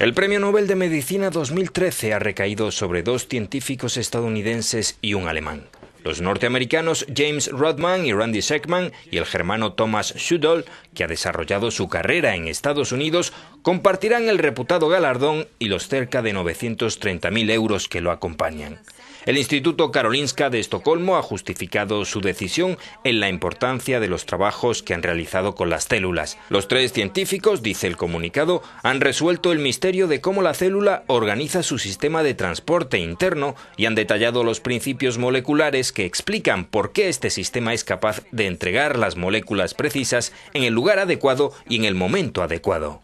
El Premio Nobel de Medicina 2013 ha recaído sobre dos científicos estadounidenses y un alemán. Los norteamericanos James Rodman y Randy Seckman y el germano Thomas sudol que ha desarrollado su carrera en Estados Unidos, compartirán el reputado galardón y los cerca de 930.000 euros que lo acompañan. El Instituto Karolinska de Estocolmo ha justificado su decisión en la importancia de los trabajos que han realizado con las células. Los tres científicos, dice el comunicado, han resuelto el misterio de cómo la célula organiza su sistema de transporte interno y han detallado los principios moleculares que explican por qué este sistema es capaz de entregar las moléculas precisas en el lugar adecuado y en el momento adecuado.